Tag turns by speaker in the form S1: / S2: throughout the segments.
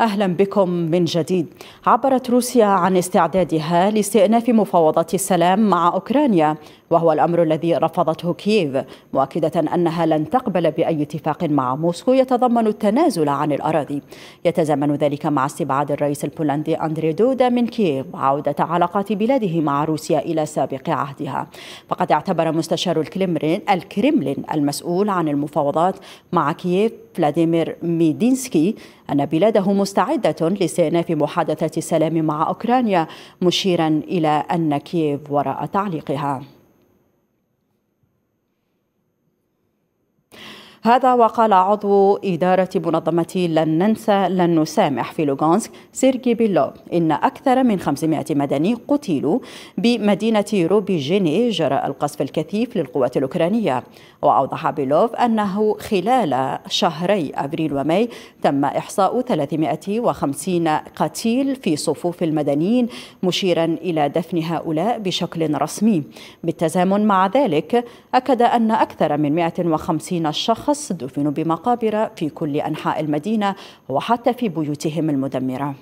S1: أهلا بكم من جديد عبرت روسيا عن استعدادها لاستئناف مفاوضات السلام مع أوكرانيا وهو الأمر الذي رفضته كييف مؤكدة أنها لن تقبل بأي اتفاق مع موسكو يتضمن التنازل عن الأراضي يتزامن ذلك مع استبعاد الرئيس البولندي أندري دودا من كييف عوده علاقات بلاده مع روسيا إلى سابق عهدها فقد اعتبر مستشار الكريملين الكريملين المسؤول عن المفاوضات مع كييف فلاديمير ميدينسكي أن بلاده مستعدة لاستئناف محادثة السلام مع أوكرانيا مشيرا إلى أن كييف وراء تعليقها هذا وقال عضو إدارة منظمة لن ننسى لن نسامح في لوغانسك سيرجي بيلو إن أكثر من 500 مدني قتلوا بمدينة روبي جيني جراء القصف الكثيف للقوات الأوكرانية وأوضح بيلوف أنه خلال شهري أبريل وماي تم إحصاء 350 قتيل في صفوف المدنيين مشيرا إلى دفن هؤلاء بشكل رسمي بالتزامن مع ذلك أكد أن أكثر من 150 شخص الأشخاص دفنوا بمقابر في كل أنحاء المدينة وحتى في بيوتهم المدمرة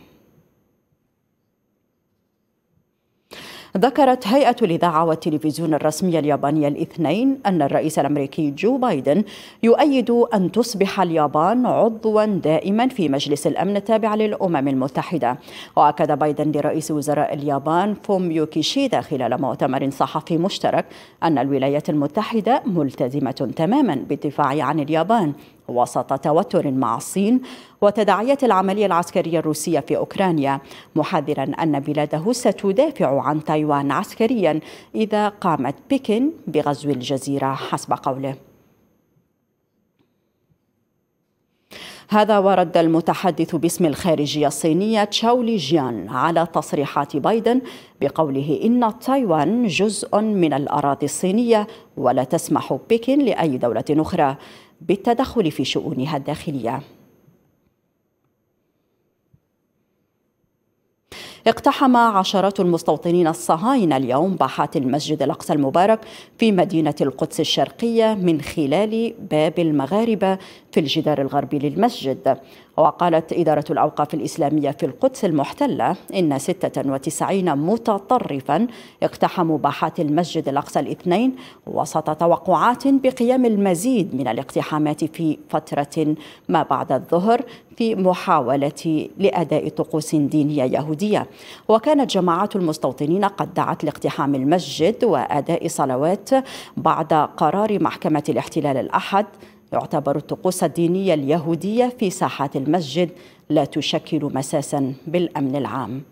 S1: ذكرت هيئة الإذاعة والتلفزيون الرسمية اليابانية الاثنين أن الرئيس الأمريكي جو بايدن يؤيد أن تصبح اليابان عضوا دائما في مجلس الأمن التابع للأمم المتحدة وأكد بايدن لرئيس وزراء اليابان فوميو كيشيدا خلال مؤتمر صحفي مشترك أن الولايات المتحدة ملتزمة تماما بالدفاع عن اليابان وسط توتر مع الصين وتداعيات العملية العسكرية الروسية في أوكرانيا محذرا أن بلاده ستدافع عن تايوان عسكريا إذا قامت بكين بغزو الجزيرة حسب قوله هذا ورد المتحدث باسم الخارجية الصينية تشاولي جيان على تصريحات بايدن بقوله إن تايوان جزء من الأراضي الصينية ولا تسمح بكين لأي دولة أخرى بالتدخل في شؤونها الداخلية اقتحم عشرات المستوطنين الصهاينة اليوم باحات المسجد الأقصى المبارك في مدينة القدس الشرقية من خلال باب المغاربة في الجدار الغربي للمسجد وقالت إدارة الأوقاف الإسلامية في القدس المحتلة إن 96 متطرفا اقتحموا باحات المسجد الأقصى الاثنين وسط توقعات بقيام المزيد من الاقتحامات في فترة ما بعد الظهر في محاولة لأداء طقوس دينية يهودية وكانت جماعات المستوطنين قد دعت لاقتحام المسجد وأداء صلوات بعد قرار محكمة الاحتلال الأحد يعتبر الطقوس الدينية اليهودية في ساحات المسجد لا تشكل مساسا بالأمن العام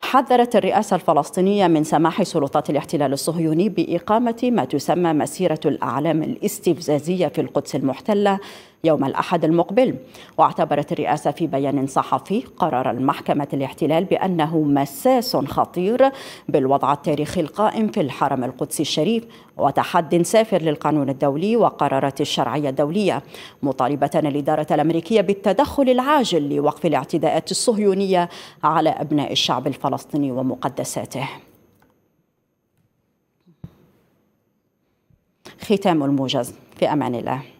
S1: حذرت الرئاسة الفلسطينية من سماح سلطات الاحتلال الصهيوني بإقامة ما تسمى مسيرة الأعلام الاستفزازية في القدس المحتلة يوم الأحد المقبل واعتبرت الرئاسة في بيان صحفي قرار المحكمة الاحتلال بأنه مساس خطير بالوضع التاريخي القائم في الحرم القدسي الشريف وتحد سافر للقانون الدولي وقرارات الشرعية الدولية مطالبة الإدارة الأمريكية بالتدخل العاجل لوقف الاعتداءات الصهيونية على أبناء الشعب الفلسطيني ومقدساته ختام الموجز في امان الله